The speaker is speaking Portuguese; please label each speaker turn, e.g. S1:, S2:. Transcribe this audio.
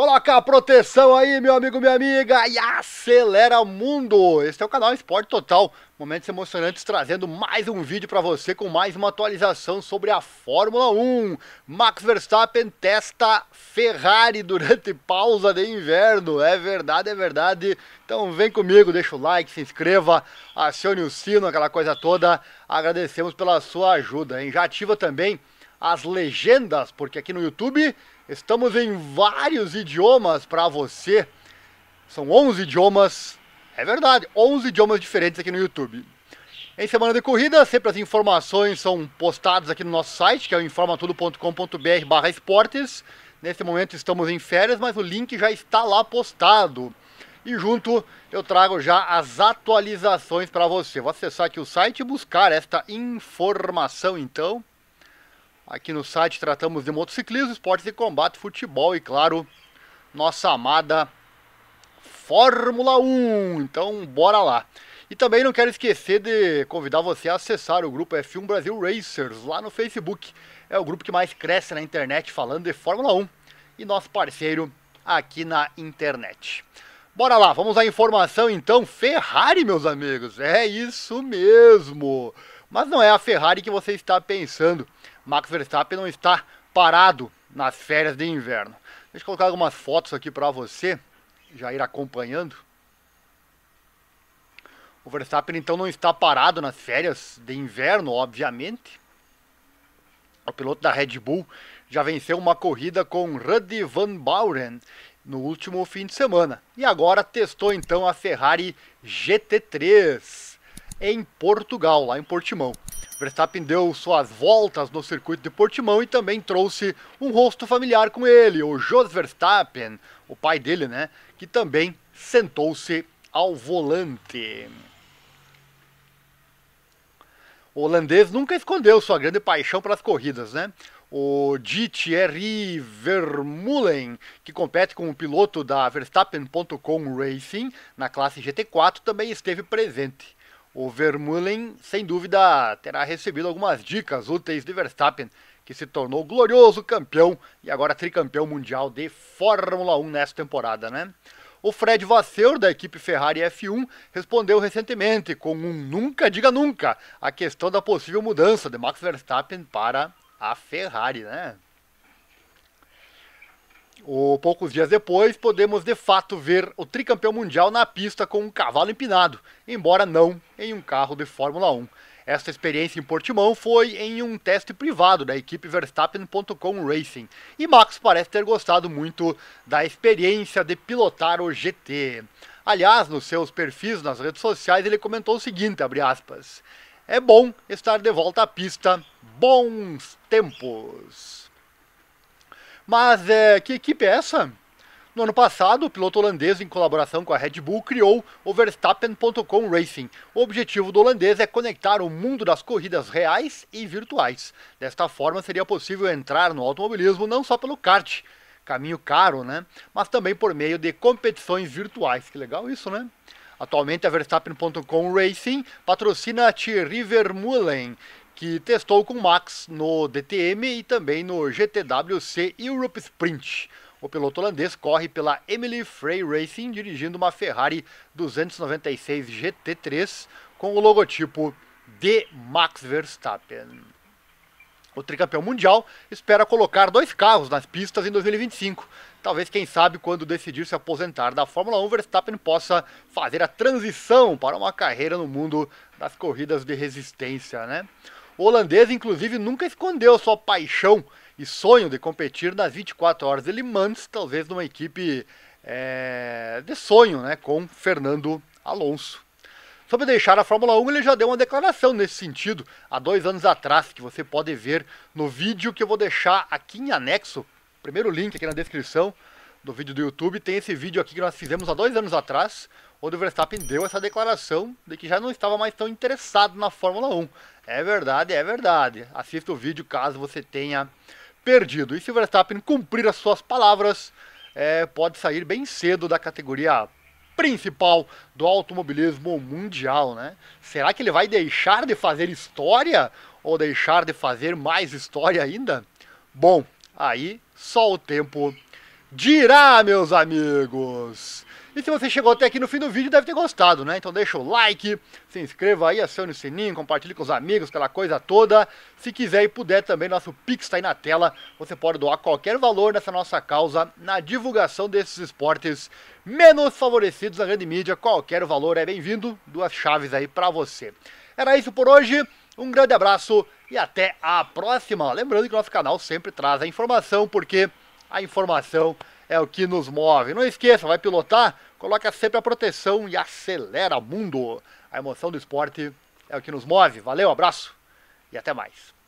S1: Coloca a proteção aí, meu amigo, minha amiga, e acelera o mundo. Este é o canal Esporte Total. Momentos emocionantes trazendo mais um vídeo para você com mais uma atualização sobre a Fórmula 1. Max Verstappen testa Ferrari durante pausa de inverno. É verdade, é verdade. Então vem comigo, deixa o like, se inscreva, acione o sino, aquela coisa toda. Agradecemos pela sua ajuda, hein? Já ativa também as legendas, porque aqui no YouTube Estamos em vários idiomas para você. São 11 idiomas, é verdade, 11 idiomas diferentes aqui no YouTube. Em semana de corrida, sempre as informações são postadas aqui no nosso site, que é o informatudo.com.br esportes. Nesse momento estamos em férias, mas o link já está lá postado. E junto eu trago já as atualizações para você. Vou acessar aqui o site e buscar esta informação então. Aqui no site tratamos de motociclismo, esportes de combate, futebol e, claro, nossa amada Fórmula 1. Então, bora lá. E também não quero esquecer de convidar você a acessar o grupo F1 Brasil Racers lá no Facebook. É o grupo que mais cresce na internet falando de Fórmula 1 e nosso parceiro aqui na internet. Bora lá, vamos à informação então. Ferrari, meus amigos, é isso mesmo. Mas não é a Ferrari que você está pensando. Max Verstappen não está parado nas férias de inverno. Deixa eu colocar algumas fotos aqui para você, já ir acompanhando. O Verstappen então não está parado nas férias de inverno, obviamente. O piloto da Red Bull já venceu uma corrida com Rudy Van Bauren no último fim de semana. E agora testou então a Ferrari GT3 em Portugal, lá em Portimão. Verstappen deu suas voltas no circuito de Portimão e também trouxe um rosto familiar com ele, o Jos Verstappen, o pai dele, né, que também sentou-se ao volante. O holandês nunca escondeu sua grande paixão pelas corridas, né? O Thierry Vermeulen, que compete com o piloto da Verstappen.com Racing na classe GT4, também esteve presente. O Vermeulen, sem dúvida, terá recebido algumas dicas úteis de Verstappen, que se tornou glorioso campeão e agora tricampeão mundial de Fórmula 1 nesta temporada, né? O Fred Vasseur, da equipe Ferrari F1, respondeu recentemente com um nunca diga nunca a questão da possível mudança de Max Verstappen para a Ferrari, né? Ou poucos dias depois, podemos de fato ver o tricampeão mundial na pista com um cavalo empinado, embora não em um carro de Fórmula 1. Esta experiência em Portimão foi em um teste privado da equipe Verstappen.com Racing, e Max parece ter gostado muito da experiência de pilotar o GT. Aliás, nos seus perfis nas redes sociais, ele comentou o seguinte, aspas, É bom estar de volta à pista. Bons tempos. Mas é, que equipe é essa? No ano passado, o piloto holandês, em colaboração com a Red Bull, criou o Verstappen.com Racing. O objetivo do holandês é conectar o mundo das corridas reais e virtuais. Desta forma, seria possível entrar no automobilismo não só pelo kart, caminho caro, né? Mas também por meio de competições virtuais. Que legal isso, né? Atualmente, a Verstappen.com Racing patrocina a Thierry Vermeulen que testou com Max no DTM e também no GTWC Europe Sprint. O piloto holandês corre pela Emily Frey Racing dirigindo uma Ferrari 296 GT3 com o logotipo de Max Verstappen. O tricampeão mundial espera colocar dois carros nas pistas em 2025. Talvez, quem sabe, quando decidir se aposentar da Fórmula 1, Verstappen possa fazer a transição para uma carreira no mundo das corridas de resistência, né? O holandês, inclusive, nunca escondeu sua paixão e sonho de competir nas 24 horas de Le Mans, talvez numa equipe é, de sonho, né, com Fernando Alonso. Sobre deixar a Fórmula 1, ele já deu uma declaração nesse sentido há dois anos atrás, que você pode ver no vídeo que eu vou deixar aqui em anexo, primeiro link aqui na descrição do vídeo do YouTube, tem esse vídeo aqui que nós fizemos há dois anos atrás, onde o Verstappen deu essa declaração de que já não estava mais tão interessado na Fórmula 1. É verdade, é verdade. Assista o vídeo caso você tenha perdido. E se o Verstappen cumprir as suas palavras, é, pode sair bem cedo da categoria principal do automobilismo mundial, né? Será que ele vai deixar de fazer história ou deixar de fazer mais história ainda? Bom, aí só o tempo dirá, meus amigos. E se você chegou até aqui no fim do vídeo, deve ter gostado, né? Então deixa o like, se inscreva aí, acione o sininho, compartilhe com os amigos, aquela coisa toda. Se quiser e puder também, nosso Pix está aí na tela. Você pode doar qualquer valor nessa nossa causa, na divulgação desses esportes menos favorecidos na grande mídia. Qualquer valor é bem-vindo. Duas chaves aí para você. Era isso por hoje. Um grande abraço e até a próxima. Lembrando que nosso canal sempre traz a informação, porque a informação é o que nos move. Não esqueça, vai pilotar, coloca sempre a proteção e acelera mundo. A emoção do esporte é o que nos move. Valeu, abraço e até mais.